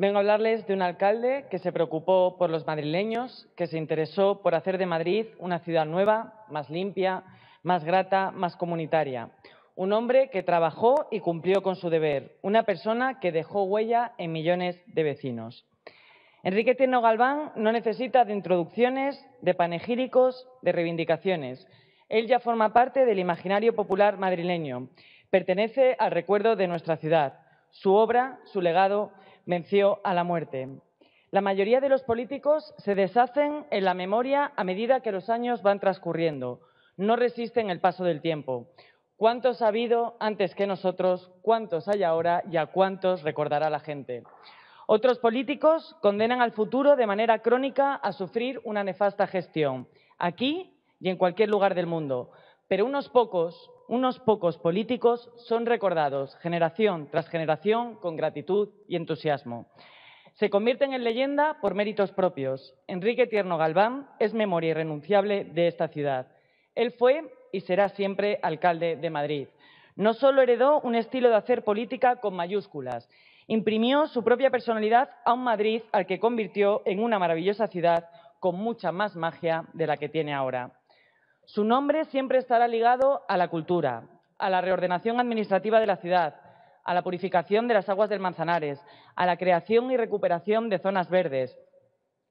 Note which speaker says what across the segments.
Speaker 1: Vengo a hablarles de un alcalde que se preocupó por los madrileños, que se interesó por hacer de Madrid una ciudad nueva, más limpia, más grata, más comunitaria. Un hombre que trabajó y cumplió con su deber, una persona que dejó huella en millones de vecinos. Enrique Tierno Galván no necesita de introducciones, de panegíricos, de reivindicaciones. Él ya forma parte del imaginario popular madrileño. Pertenece al recuerdo de nuestra ciudad. Su obra, su legado, venció a la muerte. La mayoría de los políticos se deshacen en la memoria a medida que los años van transcurriendo. No resisten el paso del tiempo. ¿Cuántos ha habido antes que nosotros? ¿Cuántos hay ahora? ¿Y a cuántos recordará la gente? Otros políticos condenan al futuro de manera crónica a sufrir una nefasta gestión, aquí y en cualquier lugar del mundo. Pero unos pocos, unos pocos políticos son recordados generación tras generación con gratitud y entusiasmo. Se convierten en leyenda por méritos propios. Enrique Tierno Galván es memoria irrenunciable de esta ciudad. Él fue y será siempre alcalde de Madrid. No solo heredó un estilo de hacer política con mayúsculas, imprimió su propia personalidad a un Madrid al que convirtió en una maravillosa ciudad con mucha más magia de la que tiene ahora. Su nombre siempre estará ligado a la cultura, a la reordenación administrativa de la ciudad, a la purificación de las aguas del Manzanares, a la creación y recuperación de zonas verdes,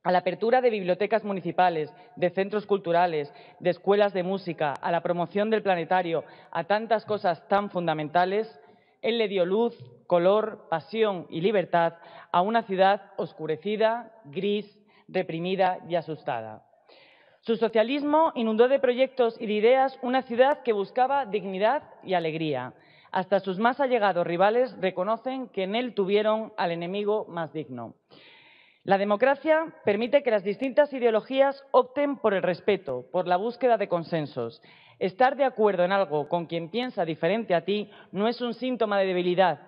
Speaker 1: a la apertura de bibliotecas municipales, de centros culturales, de escuelas de música, a la promoción del planetario, a tantas cosas tan fundamentales, él le dio luz, color, pasión y libertad a una ciudad oscurecida, gris, reprimida y asustada. Su socialismo inundó de proyectos y de ideas una ciudad que buscaba dignidad y alegría. Hasta sus más allegados rivales reconocen que en él tuvieron al enemigo más digno. La democracia permite que las distintas ideologías opten por el respeto, por la búsqueda de consensos. Estar de acuerdo en algo con quien piensa diferente a ti no es un síntoma de debilidad,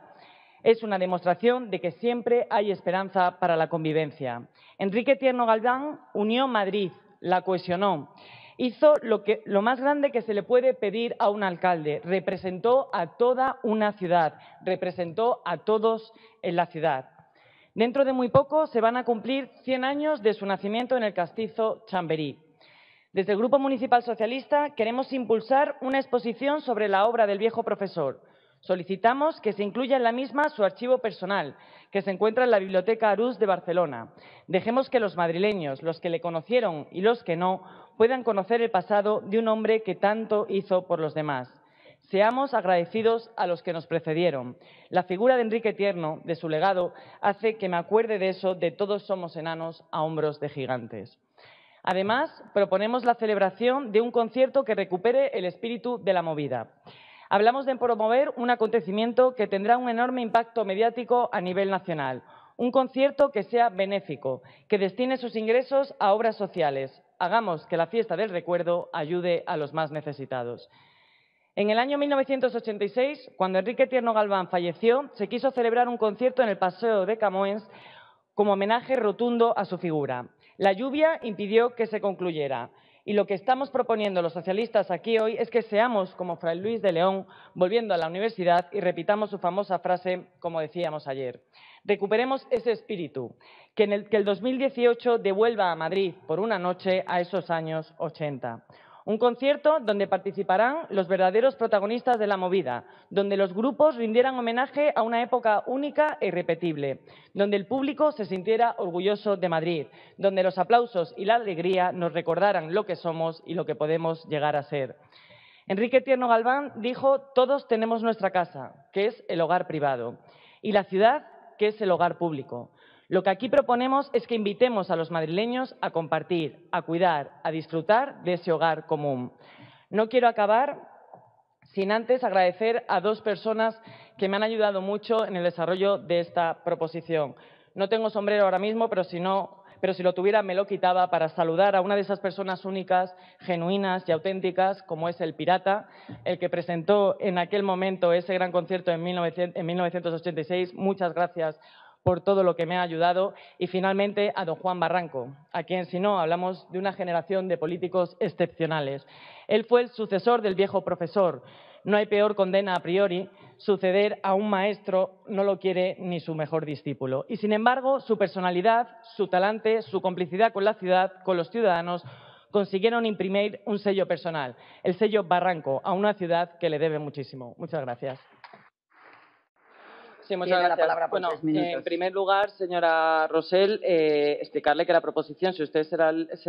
Speaker 1: es una demostración de que siempre hay esperanza para la convivencia. Enrique Tierno Galdán unió Madrid, la cohesionó. Hizo lo, más grande que se le puede pedir a un alcalde. Representó a toda una ciudad, representó a todos en la ciudad. Dentro de muy poco se van a cumplir 100 años de su nacimiento en el castizo Chamberí. Desde el Grupo Municipal Socialista queremos impulsar una exposición sobre la obra del viejo profesor, Solicitamos que se incluya en la misma su archivo personal, que se encuentra en la Biblioteca Arús de Barcelona. Dejemos que los madrileños, los que le conocieron y los que no, puedan conocer el pasado de un hombre que tanto hizo por los demás. Seamos agradecidos a los que nos precedieron. La figura de Enrique Tierno, de su legado, hace que me acuerde de eso de todos somos enanos a hombros de gigantes. Además, proponemos la celebración de un concierto que recupere el espíritu de la movida. Hablamos de promover un acontecimiento que tendrá un enorme impacto mediático a nivel nacional, un concierto que sea benéfico, que destine sus ingresos a obras sociales. Hagamos que la fiesta del recuerdo ayude a los más necesitados. En el año 1986, cuando Enrique Tierno Galván falleció, se quiso celebrar un concierto en el Paseo de Camoens como homenaje rotundo a su figura. La lluvia impidió que se concluyera. Y lo que estamos proponiendo los socialistas aquí hoy es que seamos como Fray Luis de León, volviendo a la universidad y repitamos su famosa frase, como decíamos ayer. Recuperemos ese espíritu, que, en el, que el 2018 devuelva a Madrid por una noche a esos años 80. Un concierto donde participarán los verdaderos protagonistas de la movida, donde los grupos rindieran homenaje a una época única e irrepetible, donde el público se sintiera orgulloso de Madrid, donde los aplausos y la alegría nos recordaran lo que somos y lo que podemos llegar a ser. Enrique Tierno Galván dijo, todos tenemos nuestra casa, que es el hogar privado, y la ciudad, que es el hogar público. Lo que aquí proponemos es que invitemos a los madrileños a compartir, a cuidar, a disfrutar de ese hogar común. No quiero acabar sin antes agradecer a dos personas que me han ayudado mucho en el desarrollo de esta proposición. No tengo sombrero ahora mismo, pero si no pero si lo tuviera me lo quitaba para saludar a una de esas personas únicas, genuinas y auténticas, como es el Pirata, el que presentó en aquel momento ese gran concierto en, en 1986. Muchas gracias, por todo lo que me ha ayudado y finalmente a don Juan Barranco, a quien si no hablamos de una generación de políticos excepcionales. Él fue el sucesor del viejo profesor. No hay peor condena a priori. Suceder a un maestro no lo quiere ni su mejor discípulo. Y sin embargo, su personalidad, su talante, su complicidad con la ciudad, con los ciudadanos, consiguieron imprimir un sello personal, el sello Barranco, a una ciudad que le debe muchísimo. Muchas gracias. Sí, muchas gracias. bueno, en primer lugar, señora Rosell, eh, explicarle que la proposición, si usted se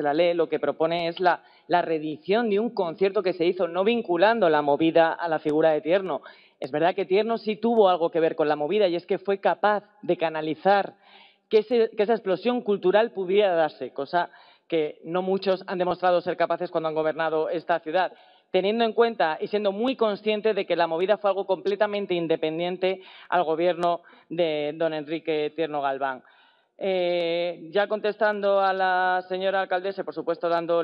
Speaker 1: la, lee, lo que propone es la, redicción de un concierto que se hizo, no vinculando la movida a la figura de Tierno. Es verdad que Tierno sí tuvo algo que ver con la movida y es que fue capaz de canalizar que esa explosión cultural pudiera darse, cosa que no muchos han demostrado ser capaces cuando han gobernado esta ciudad teniendo en cuenta y siendo muy consciente de que la movida fue algo completamente independiente al gobierno de don Enrique Tierno Galván. Eh, ya contestando a la señora alcaldesa, por supuesto dando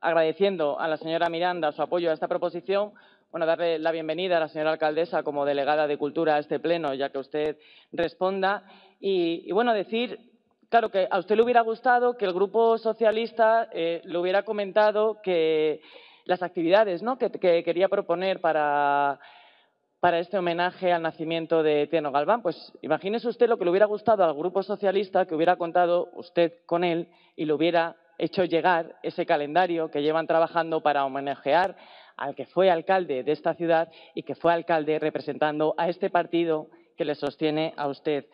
Speaker 1: agradeciendo a la señora Miranda su apoyo a esta proposición, bueno, darle la bienvenida a la señora alcaldesa como delegada de Cultura a este pleno, ya que usted responda. Y, bueno, decir, claro, que a usted le hubiera gustado que el Grupo Socialista eh, le hubiera comentado que las actividades que, quería proponer para, este homenaje al nacimiento de Tiano Galván, pues imagínese usted lo que le hubiera gustado al grupo socialista que hubiera contado usted con él y le hubiera hecho llegar ese calendario que llevan trabajando para homenajear al que fue alcalde de esta ciudad y que fue alcalde representando a este partido que le sostiene a usted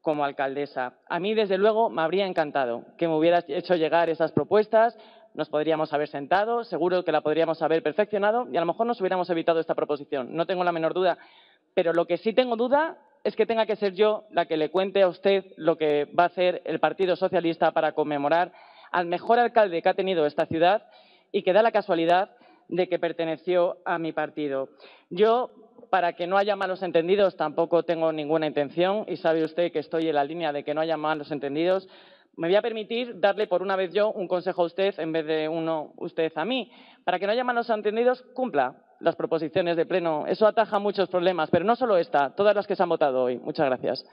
Speaker 1: como alcaldesa. A mí, desde luego, me habría encantado que me hubiera hecho llegar esas propuestas, nos podríamos haber sentado, seguro que la podríamos haber perfeccionado y a lo mejor nos hubiéramos evitado esta proposición, no tengo la menor duda. Pero lo que sí tengo duda es que tenga que ser yo la que le cuente a usted lo que va a hacer el Partido Socialista para conmemorar al mejor alcalde que ha tenido esta ciudad y que da la casualidad de que perteneció a mi partido. Yo, para que no haya malos entendidos, tampoco tengo ninguna intención y sabe usted que estoy en la línea de que no haya malos entendidos me voy a permitir darle por una vez yo un consejo a usted en vez de uno usted a mí. Para que no haya malos entendidos, cumpla las proposiciones de pleno. Eso ataja muchos problemas, pero no solo esta, todas las que se han votado hoy. Muchas gracias.